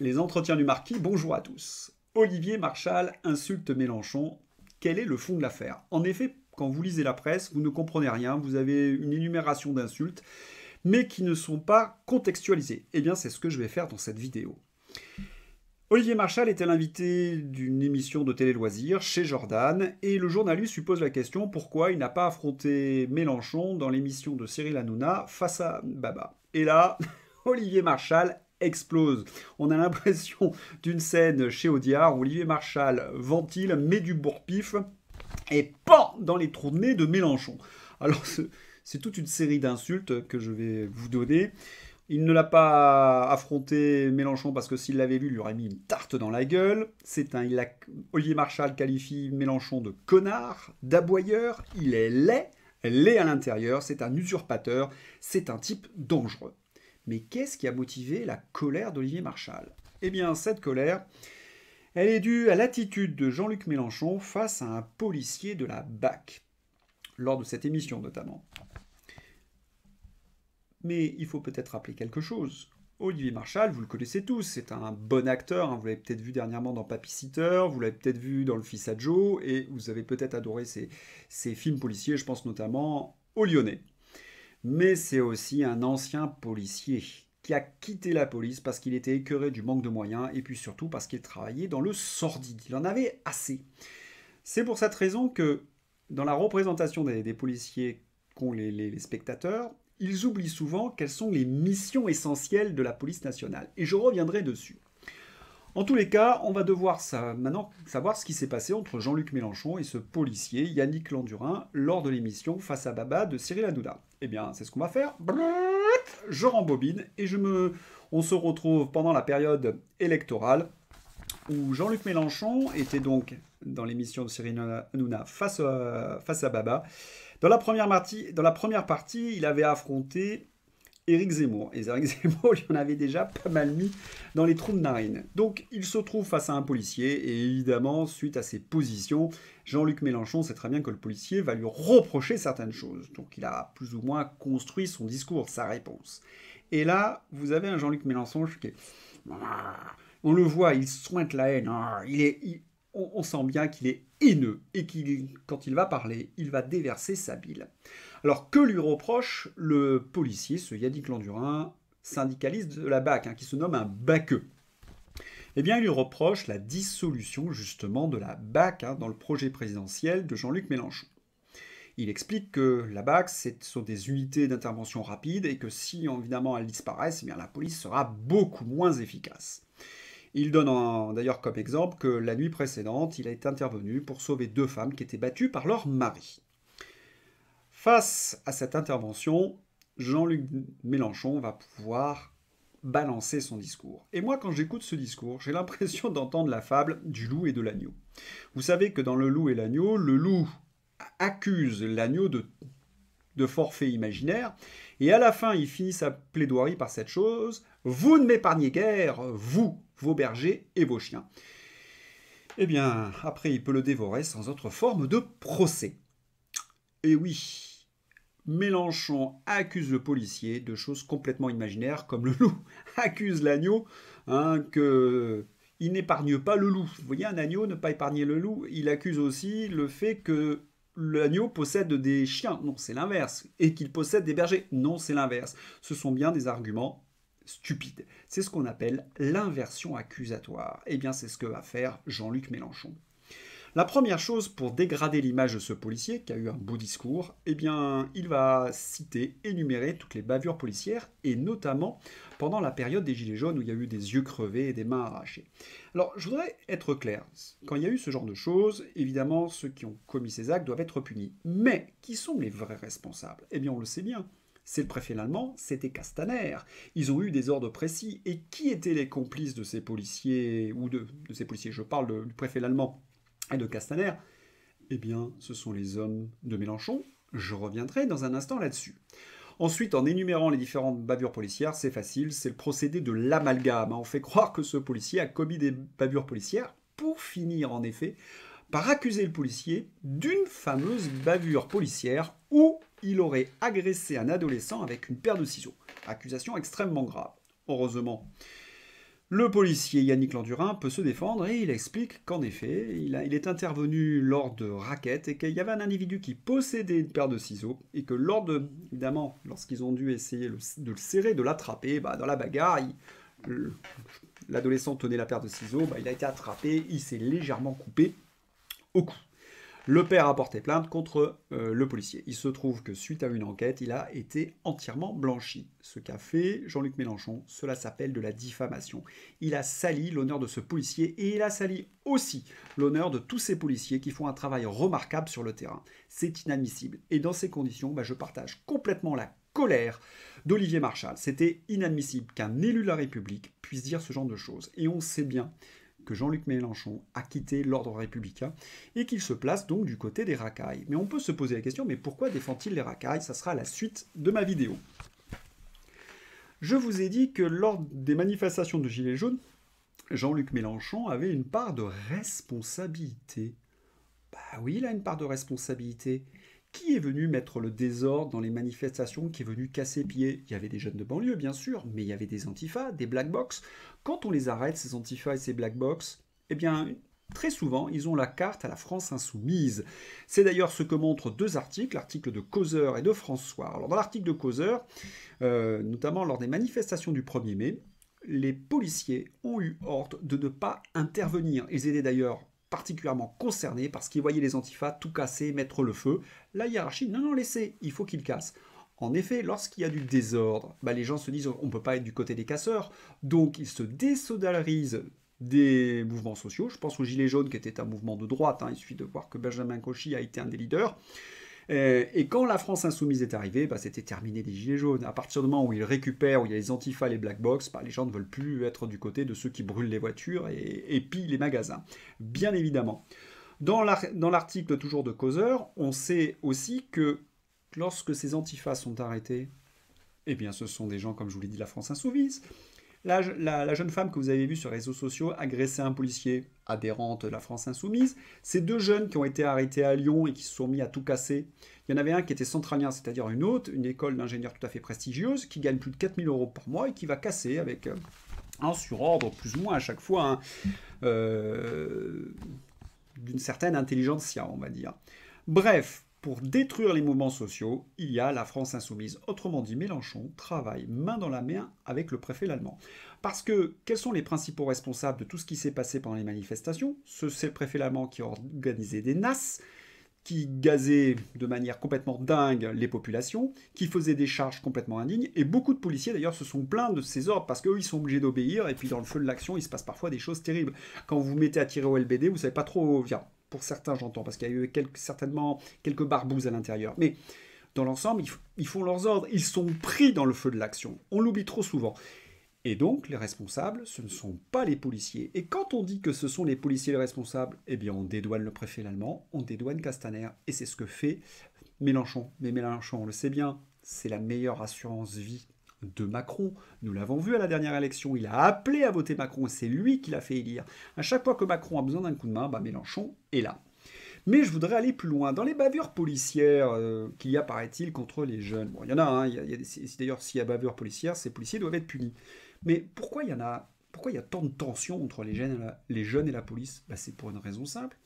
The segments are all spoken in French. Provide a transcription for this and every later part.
Les entretiens du marquis, bonjour à tous. Olivier Marchal insulte Mélenchon. Quel est le fond de l'affaire En effet, quand vous lisez la presse, vous ne comprenez rien, vous avez une énumération d'insultes, mais qui ne sont pas contextualisées. Eh bien, c'est ce que je vais faire dans cette vidéo. Olivier Marchal était l'invité d'une émission de télé-loisirs chez Jordan, et le journaliste lui pose la question pourquoi il n'a pas affronté Mélenchon dans l'émission de Cyril Hanouna face à Baba. Et là, Olivier Marchal explose. On a l'impression d'une scène chez Audiard où Olivier Marchal ventile, met du bourre-pif et pan dans les trous de nez de Mélenchon. Alors, c'est toute une série d'insultes que je vais vous donner. Il ne l'a pas affronté Mélenchon parce que s'il l'avait vu, il lui aurait mis une tarte dans la gueule. C'est un, Olivier Marchal qualifie Mélenchon de connard, d'aboyeur. Il est laid, laid à l'intérieur. C'est un usurpateur. C'est un type dangereux. Mais qu'est-ce qui a motivé la colère d'Olivier Marchal Eh bien, cette colère, elle est due à l'attitude de Jean-Luc Mélenchon face à un policier de la BAC, lors de cette émission notamment. Mais il faut peut-être rappeler quelque chose. Olivier Marchal, vous le connaissez tous, c'est un bon acteur, hein. vous l'avez peut-être vu dernièrement dans Papy Sitter, vous l'avez peut-être vu dans Le Fils à Joe, et vous avez peut-être adoré ses, films policiers, je pense notamment au Lyonnais mais c'est aussi un ancien policier qui a quitté la police parce qu'il était écœuré du manque de moyens et puis surtout parce qu'il travaillait dans le sordide. Il en avait assez. C'est pour cette raison que dans la représentation des, policiers qu'ont les spectateurs, ils oublient souvent quelles sont les missions essentielles de la police nationale. Et je reviendrai dessus. En tous les cas, on va devoir maintenant savoir ce qui s'est passé entre Jean-Luc Mélenchon et ce policier Yannick Landurin lors de l'émission Face à Baba de Cyril Hanouna. Eh bien, c'est ce qu'on va faire. Je rembobine et je me... on se retrouve pendant la période électorale où Jean-Luc Mélenchon était donc dans l'émission de Cyril Hanouna face euh, à, Baba. dans la première partie, il avait affronté Éric Zemmour. Et Éric Zemmour, il en avait déjà pas mal mis dans les trous de narine. Donc, il se trouve face à un policier, et évidemment, suite à ses positions, Jean-Luc Mélenchon sait très bien que le policier va lui reprocher certaines choses. Donc, il a plus ou moins construit son discours, sa réponse. Et là, vous avez un Jean-Luc Mélenchon qui est... On le voit, il sointe la haine, ah, il est... on sent bien qu'il est et qu'il, quand il va parler, il va déverser sa bile. Alors que lui reproche le policier, ce Yannick Landurin, syndicaliste de la BAC, hein, qui se nomme un baqueux » eh bien, il lui reproche la dissolution justement de la BAC hein, dans le projet présidentiel de Jean-Luc Mélenchon. Il explique que la BAC, ce sont des unités d'intervention rapide et que si évidemment elles disparaissent, eh bien, la police sera beaucoup moins efficace. Il donne d'ailleurs comme exemple que la nuit précédente, il a été intervenu pour sauver deux femmes qui étaient battues par leur mari. Face à cette intervention, Jean-Luc Mélenchon va pouvoir balancer son discours. Et moi, quand j'écoute ce discours, j'ai l'impression d'entendre la fable du loup et de l'agneau. Vous savez que dans Le loup et l'agneau, le loup accuse l'agneau de, de forfait imaginaire, et à la fin, il finit sa plaidoirie par cette chose, Vous ne m'épargnez guère, vous, vos bergers et vos chiens. Eh bien, après, il peut le dévorer sans autre forme de procès. Et eh oui, Mélenchon accuse le policier de choses complètement imaginaires, comme le loup accuse l'agneau, hein, que il n'épargne pas le loup. Vous voyez, un agneau ne pas épargner le loup, il accuse aussi le fait que l'agneau possède des chiens. Non, c'est l'inverse. Et qu'il possède des bergers. Non, c'est l'inverse. Ce sont bien des arguments stupide. C'est ce qu'on appelle l'inversion accusatoire. Et eh bien c'est ce que va faire Jean-Luc Mélenchon. La première chose pour dégrader l'image de ce policier qui a eu un beau discours, eh bien, il va citer, énumérer toutes les bavures policières et notamment pendant la période des Gilets jaunes où il y a eu des yeux crevés et des mains arrachées. Alors, je voudrais être clair. Quand il y a eu ce genre de choses, évidemment, ceux qui ont commis ces actes doivent être punis. Mais qui sont les vrais responsables Eh bien, on le sait bien, c'est le préfet allemand, c'était Castaner. Ils ont eu des ordres précis. Et qui étaient les complices de ces policiers, ou de, ces policiers, je parle du préfet allemand et de Castaner Eh bien, ce sont les hommes de Mélenchon. Je reviendrai dans un instant là-dessus. Ensuite, en énumérant les différentes bavures policières, c'est facile, c'est le procédé de l'amalgame. On fait croire que ce policier a commis des bavures policières pour finir, en effet, par accuser le policier d'une fameuse bavure policière où il aurait agressé un adolescent avec une paire de ciseaux. Accusation extrêmement grave, heureusement. Le policier Yannick Landurin peut se défendre et il explique qu'en effet, il, est intervenu lors de raquettes et qu'il y avait un individu qui possédait une paire de ciseaux et que lors de, évidemment, lorsqu'ils ont dû essayer de le serrer, de l'attraper, bah, dans la bagarre, l'adolescent tenait la paire de ciseaux, bah, il a été attrapé, il s'est légèrement coupé le père a porté plainte contre euh, le policier. Il se trouve que suite à une enquête, il a été entièrement blanchi. Ce qu'a fait Jean-Luc Mélenchon, cela s'appelle de la diffamation. Il a sali l'honneur de ce policier et il a sali aussi l'honneur de tous ces policiers qui font un travail remarquable sur le terrain. C'est inadmissible. Et dans ces conditions, bah, je partage complètement la colère d'Olivier Marchal. C'était inadmissible qu'un élu de la République puisse dire ce genre de choses. Et on sait bien que Jean-Luc Mélenchon a quitté l'ordre républicain et qu'il se place donc du côté des racailles. Mais on peut se poser la question, mais pourquoi défend-il les racailles Ça sera la suite de ma vidéo. Je vous ai dit que lors des manifestations de Gilets jaunes, Jean-Luc Mélenchon avait une part de responsabilité. Bah oui, il a une part de responsabilité. Qui est venu mettre le désordre dans les manifestations Qui est venu casser pied Il y avait des jeunes de banlieue, bien sûr, mais il y avait des antifas, des black box. Quand on les arrête, ces antifas et ces black box, eh bien, Très souvent, ils ont la carte à la France insoumise. C'est d'ailleurs ce que montrent deux articles, l'article de Causeur et de François. Alors dans l'article de Causeur, euh, notamment lors des manifestations du 1er mai, les policiers ont eu ordre de ne pas intervenir. Ils étaient d'ailleurs particulièrement concernés parce qu'ils voyaient les antifas tout casser, mettre le feu. La hiérarchie, non, non, laissez, il faut qu'ils cassent. En effet, lorsqu'il y a du désordre, bah, les gens se disent on ne peut pas être du côté des casseurs, donc ils se désodalisent des mouvements sociaux. Je pense au Gilet jaune qui était un mouvement de droite, hein. il suffit de voir que Benjamin Cauchy a été un des leaders. Euh, et quand la France insoumise est arrivée, bah, c'était terminé les gilets jaunes. À partir du moment où ils récupèrent, où il y a les antifas, les black box, bah, les gens ne veulent plus être du côté de ceux qui brûlent les voitures et, et pillent les magasins. Bien évidemment. Dans l'article toujours de Causeur, on sait aussi que lorsque ces antifas sont arrêtés, eh bien, ce sont des gens, comme je vous l'ai dit, de la France insoumise, la, jeune femme que vous avez vue sur les réseaux sociaux agresser un policier adhérente de la France Insoumise. Ces deux jeunes qui ont été arrêtés à Lyon et qui se sont mis à tout casser. Il y en avait un qui était centralien, c'est-à-dire une autre, une école d'ingénieurs tout à fait prestigieuse, qui gagne plus de 4000 euros par mois et qui va casser avec euh, un surordre, plus ou moins à chaque fois, hein, euh, d'une certaine intelligentsia, on va dire. Bref, pour détruire les mouvements sociaux, il y a la France insoumise. Autrement dit, Mélenchon travaille main dans la main avec le préfet l'allemand Parce que quels sont les principaux responsables de tout ce qui s'est passé pendant les manifestations C'est le préfet allemand qui organisait des NAS, qui gazait de manière complètement dingue les populations, qui faisait des charges complètement indignes, et beaucoup de policiers d'ailleurs se sont plaints de ces ordres parce qu'eux ils sont obligés d'obéir, et puis dans le feu de l'action il se passe parfois des choses terribles. Quand vous vous mettez à tirer au LBD, vous savez pas trop... vient pour certains, j'entends, parce qu'il y a eu certainement quelques barbouzes à l'intérieur. Mais dans l'ensemble, ils, ils, font leurs ordres, ils sont pris dans le feu de l'action. On l'oublie trop souvent. Et donc, les responsables, ce ne sont pas les policiers. Et quand on dit que ce sont les policiers les responsables, eh bien, on dédouane le préfet allemand, on dédouane Castaner. Et c'est ce que fait Mélenchon. Mais Mélenchon, on le sait bien, c'est la meilleure assurance vie de Macron. Nous l'avons vu à la dernière élection, il a appelé à voter Macron, c'est lui qui l'a fait élire. À chaque fois que Macron a besoin d'un coup de main, bah, Mélenchon est là. Mais je voudrais aller plus loin. Dans les bavures policières euh, qu'il y a, paraît-il, contre les jeunes, bon, il y en a, d'ailleurs, s'il y a bavure policière, ces policiers doivent être punis. Mais pourquoi il y en a Pourquoi il y a tant de tensions entre les jeunes et la, les jeunes et la police bah, C'est pour une raison simple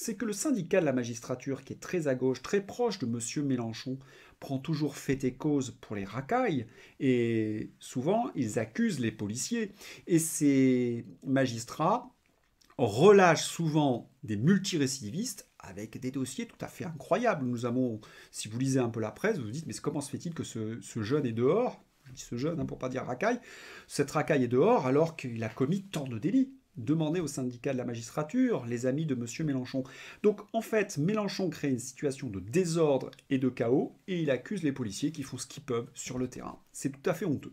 c'est que le syndicat de la magistrature, qui est très à gauche, très proche de M. Mélenchon, prend toujours fait et cause pour les racailles, et souvent ils accusent les policiers. Et ces magistrats relâchent souvent des multirécidivistes avec des dossiers tout à fait incroyables. Nous avons, si vous lisez un peu la presse, vous vous dites, mais comment se fait-il que ce, jeune est dehors ce jeune, pour hein, pour pas dire racaille, cette racaille est dehors alors qu'il a commis tant de délits demander au syndicat de la magistrature, les amis de M. Mélenchon. Donc en fait, Mélenchon crée une situation de désordre et de chaos, et il accuse les policiers qui font ce qu'ils peuvent sur le terrain. C'est tout à fait honteux.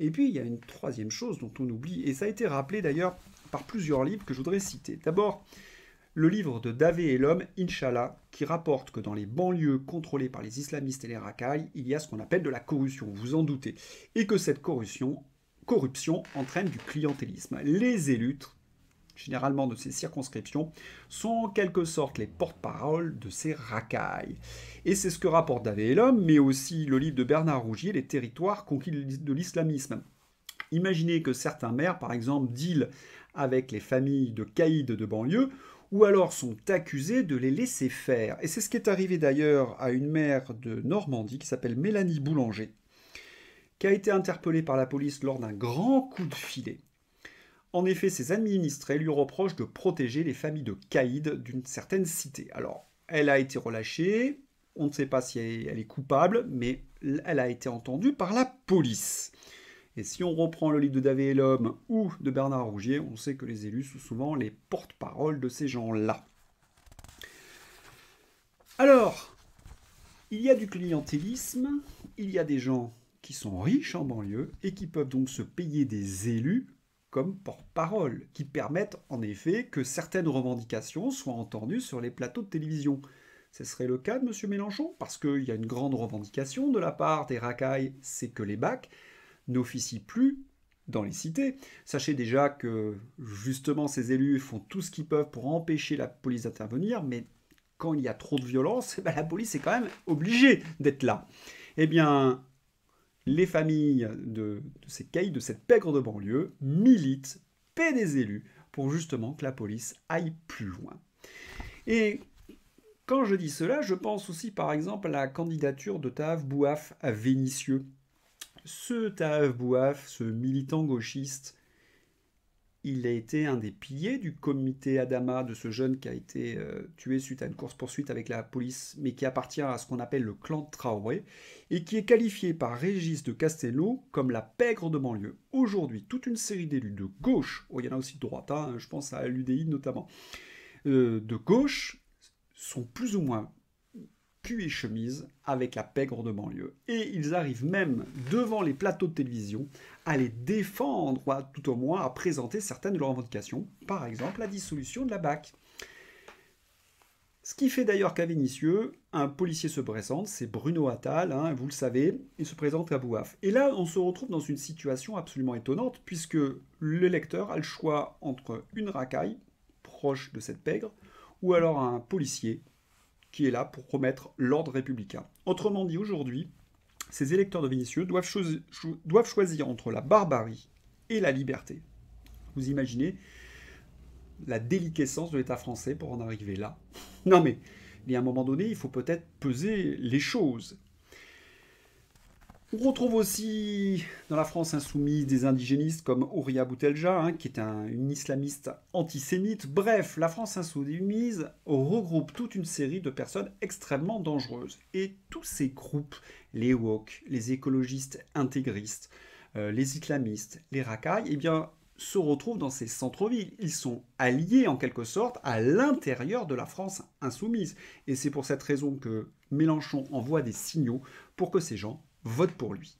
Et puis il y a une troisième chose dont on oublie, et ça a été rappelé d'ailleurs par plusieurs livres que je voudrais citer. D'abord, le livre de Davé et l'homme, Inch'Allah, qui rapporte que dans les banlieues contrôlées par les islamistes et les racailles, il y a ce qu'on appelle de la corruption, vous en doutez, et que cette corruption, corruption entraîne du clientélisme. Les élus généralement de ces circonscriptions, sont en quelque sorte les porte paroles de ces racailles. Et c'est ce que rapporte David et l'homme, mais aussi le livre de Bernard Rougier, Les territoires conquis de l'islamisme. Imaginez que certains maires, par exemple, deal avec les familles de caïds de banlieue, ou alors sont accusés de les laisser faire. Et c'est ce qui est arrivé d'ailleurs à une mère de Normandie qui s'appelle Mélanie Boulanger, qui a été interpellée par la police lors d'un grand coup de filet. En effet, ses administrés lui reprochent de protéger les familles de caïd d'une certaine cité. Alors, elle a été relâchée, on ne sait pas si elle est coupable, mais elle a été entendue par la police. Et si on reprend le livre de David et l'homme ou de Bernard Rougier, on sait que les élus sont souvent les porte-parole de ces gens-là. Alors, il y a du clientélisme, il y a des gens qui sont riches en banlieue et qui peuvent donc se payer des élus comme porte-parole, qui permettent en effet que certaines revendications soient entendues sur les plateaux de télévision. Ce serait le cas de M. Mélenchon, parce qu'il y a une grande revendication de la part des racailles, c'est que les bacs n'officient plus dans les cités. Sachez déjà que justement ces élus font tout ce qu'ils peuvent pour empêcher la police d'intervenir, mais quand il y a trop de violence, eh ben, la police est quand même obligée d'être là. Eh bien, les familles de, ces cailles, de cette pègre de banlieue, militent, paient des élus, pour justement que la police aille plus loin. Et quand je dis cela, je pense aussi par exemple à la candidature de Taaf Bouaf à Vénitieux. Ce Taaf Bouaf, ce militant gauchiste il a été un des piliers du comité Adama de ce jeune qui a été euh, tué suite à une course-poursuite avec la police, mais qui appartient à ce qu'on appelle le clan de Traoré, et qui est qualifié par Régis de Castello comme la pègre de banlieue. Aujourd'hui, toute une série d'élus de gauche, oh, il y en a aussi de droite, hein, je pense à l'UDI notamment, euh, de gauche sont plus ou moins et chemise avec la pègre de banlieue. Et ils arrivent même devant les plateaux de télévision à les défendre, ou tout au moins à présenter certaines de leurs revendications, par exemple la dissolution de la BAC. Ce qui fait d'ailleurs qu'à Vénissieux, un policier se présente, c'est Bruno Attal, hein, vous le savez, il se présente à Bouaf. Et là, on se retrouve dans une situation absolument étonnante, puisque lecteur a le choix entre une racaille, proche de cette pègre, ou alors un policier qui est là pour promettre l'ordre républicain. Autrement dit, aujourd'hui, ces électeurs de Vénitieux doivent, doivent choisir entre la barbarie et la liberté. Vous imaginez la déliquescence de l'État français pour en arriver là. Non mais, il y a un moment donné, il faut peut-être peser les choses. On retrouve aussi dans la France insoumise des indigénistes comme Ouria Boutelja, hein, qui est un, une islamiste antisémite. Bref, la France insoumise regroupe toute une série de personnes extrêmement dangereuses. Et tous ces groupes, les woke, les écologistes intégristes, euh, les islamistes, les racailles, eh bien, se retrouvent dans ces centres-villes. Ils sont alliés en quelque sorte à l'intérieur de la France insoumise. Et c'est pour cette raison que Mélenchon envoie des signaux pour que ces gens Vote pour lui.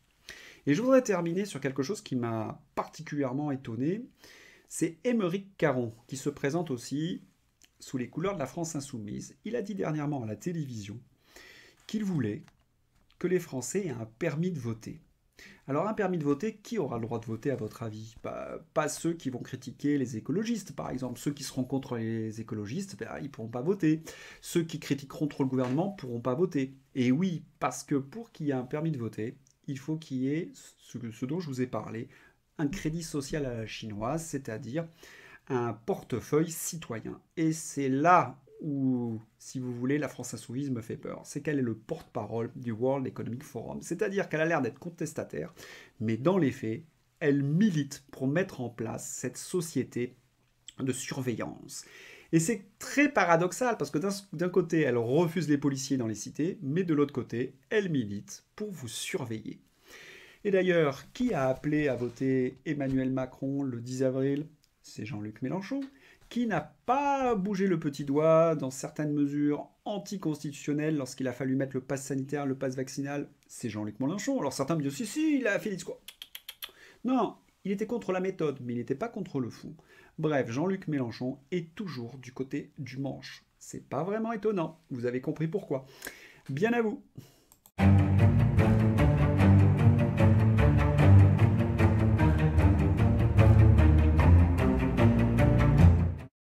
Et je voudrais terminer sur quelque chose qui m'a particulièrement étonné. C'est Émeric Caron qui se présente aussi sous les couleurs de la France insoumise. Il a dit dernièrement à la télévision qu'il voulait que les Français aient un permis de voter. Alors un permis de voter, qui aura le droit de voter à votre avis Pas ceux qui vont critiquer les écologistes, par exemple. Ceux qui seront contre les écologistes, ben, ils pourront pas voter. Ceux qui critiqueront trop le gouvernement ne pourront pas voter. Et oui, parce que pour qu'il y ait un permis de voter, il faut qu'il y ait ce, dont je vous ai parlé, un crédit social à la chinoise, c'est-à-dire un portefeuille citoyen. Et c'est là ou si vous voulez, la France insoumise me fait peur, c'est qu'elle est le porte-parole du World Economic Forum. C'est-à-dire qu'elle a l'air d'être contestataire, mais dans les faits, elle milite pour mettre en place cette société de surveillance. Et c'est très paradoxal, parce que d'un côté, elle refuse les policiers dans les cités, mais de l'autre côté, elle milite pour vous surveiller. Et d'ailleurs, qui a appelé à voter Emmanuel Macron le 10 avril C'est Jean-Luc Mélenchon qui n'a pas bougé le petit doigt dans certaines mesures anticonstitutionnelles lorsqu'il a fallu mettre le pass sanitaire, le pass vaccinal, c'est Jean-Luc Mélenchon. Alors certains me disent si, si, il a fait des quoi Non, il était contre la méthode, mais il n'était pas contre le fond. Bref, Jean-Luc Mélenchon est toujours du côté du manche. C'est pas vraiment étonnant, vous avez compris pourquoi. Bien à vous